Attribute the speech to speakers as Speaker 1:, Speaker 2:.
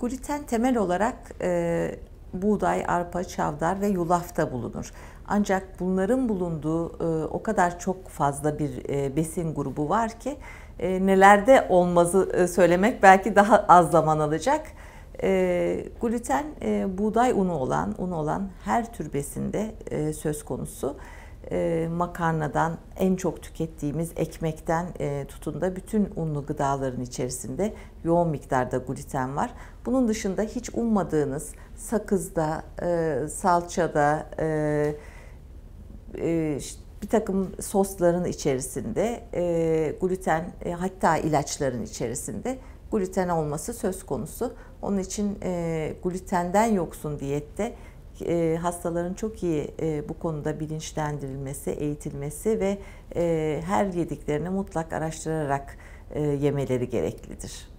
Speaker 1: Gluten temel olarak e, buğday, arpa, çavdar ve yulafta bulunur. Ancak bunların bulunduğu e, o kadar çok fazla bir e, besin grubu var ki e, nelerde olmazı e, söylemek belki daha az zaman alacak. E, gluten e, buğday unu olan, un olan her tür besinde e, söz konusu e, makarnadan en çok tükettiğimiz ekmekten e, tutun da bütün unlu gıdaların içerisinde yoğun miktarda gluten var. Bunun dışında hiç ummadığınız sakızda, e, salçada, e, e, işte, bir takım sosların içerisinde e, gluten e, hatta ilaçların içerisinde gluten olması söz konusu. Onun için e, glutenden yoksun diyette e, hastaların çok iyi e, bu konuda bilinçlendirilmesi, eğitilmesi ve e, her yediklerini mutlak araştırarak e, yemeleri gereklidir.